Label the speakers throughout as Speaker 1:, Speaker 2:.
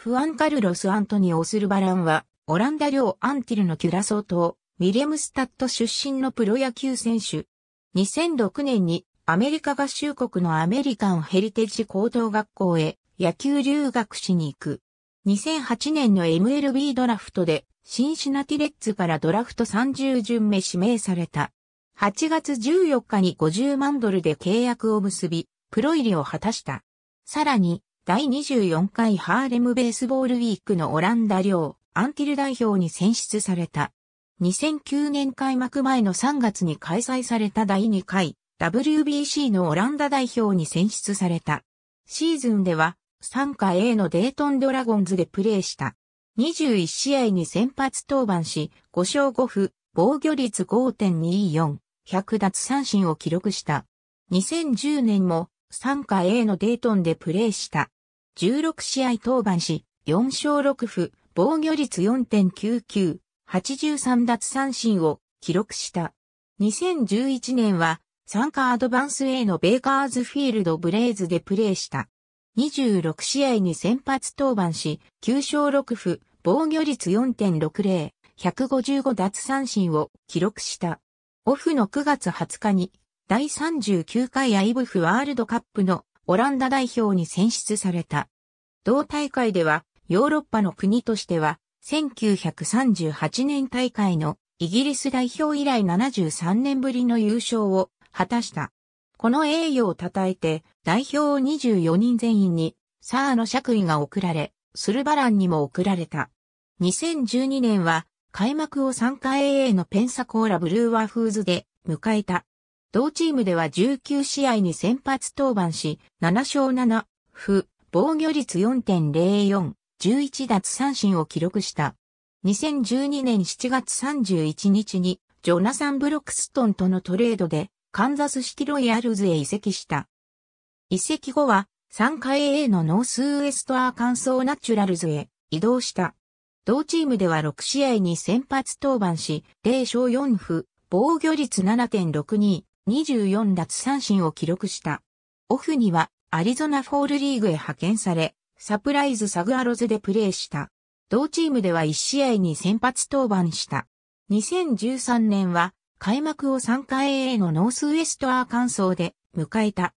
Speaker 1: フアンカルロス・アントニオ・スルバランは、オランダ領アンティルのキュラソー島、ミレムスタット出身のプロ野球選手。2006年にアメリカ合衆国のアメリカンヘリテージ高等学校へ野球留学しに行く。2008年の MLB ドラフトでシンシナティレッズからドラフト30巡目指名された。8月14日に50万ドルで契約を結び、プロ入りを果たした。さらに、第24回ハーレムベースボールウィークのオランダ領アンティル代表に選出された。2009年開幕前の3月に開催された第2回 WBC のオランダ代表に選出された。シーズンでは参加 A のデートンドラゴンズでプレーした。21試合に先発登板し、5勝5負、防御率5.24、100奪三振を記録した。2010年も参加 A のデートンでプレーした。16試合登板し、4勝6負、防御率4.99、83奪三振を記録した。2011年は、参加アドバンス A のベイカーズフィールドブレイズでプレーした。26試合に先発登板し、9勝6負、防御率4.60、155奪三振を記録した。オフの9月20日に、第39回アイブフワールドカップのオランダ代表に選出された。同大会では、ヨーロッパの国としては、1938年大会のイギリス代表以来73年ぶりの優勝を果たした。この栄誉を称えて、代表24人全員に、サーの爵位が贈られ、スルバランにも贈られた。2012年は、開幕を参加 AA のペンサコーラブルーワーフーズで迎えた。同チームでは19試合に先発登板し、7勝7、負、防御率4.04、11奪三振を記録した。2012年7月31日に、ジョナサン・ブロックストンとのトレードで、カンザスシティロイヤルズへ移籍した。移籍後は、3回 A のノースウエストアーカンソーナチュラルズへ移動した。同チームでは6試合に先発登板し、0勝4負、防御率7.62、24奪三振を記録した。オフにはアリゾナフォールリーグへ派遣され、サプライズサグアロズでプレーした。同チームでは1試合に先発登板した。2013年は開幕を3回 A のノースウエストアーカンソーで迎えた。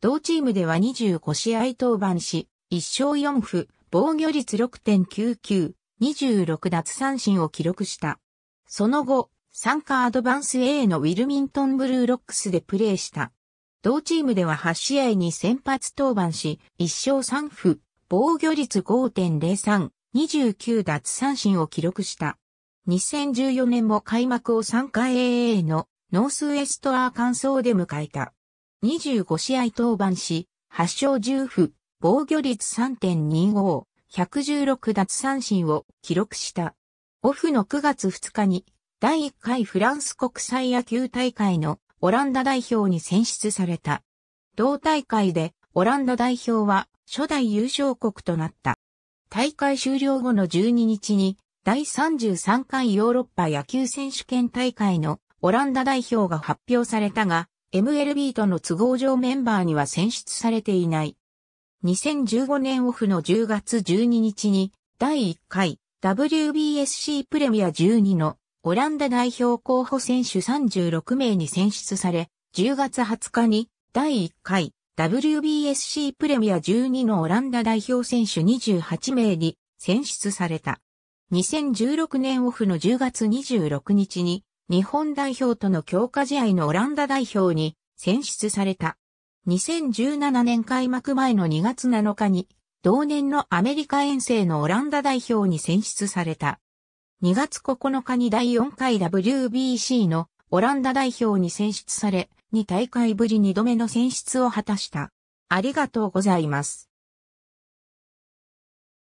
Speaker 1: 同チームでは25試合登板し、1勝4負、防御率6.99、26奪三振を記録した。その後、参加アドバンス A のウィルミントンブルーロックスでプレーした。同チームでは8試合に先発登板し、1勝3負、防御率5.03、29奪三振を記録した。2014年も開幕を参加 AA のノースウエストアーカンソーで迎えた。25試合登板し、8勝10負、防御率3.25、116奪三振を記録した。オフの9月2日に第1回フランス国際野球大会のオランダ代表に選出された。同大会でオランダ代表は初代優勝国となった。大会終了後の12日に第33回ヨーロッパ野球選手権大会のオランダ代表が発表されたが、MLB との都合上メンバーには選出されていない。2015年オフの10月12日に第1回 WBSC プレミア12のオランダ代表候補選手36名に選出され、10月20日に第1回 WBSC プレミア12のオランダ代表選手28名に選出された。2016年オフの10月26日に日本代表との強化試合のオランダ代表に選出された。2017年開幕前の2月7日に同年のアメリカ遠征のオランダ代表に選出された。2月9日に第4回 WBC のオランダ代表に選出され、2大会ぶり2度目の選出を果たした。ありがとうございます。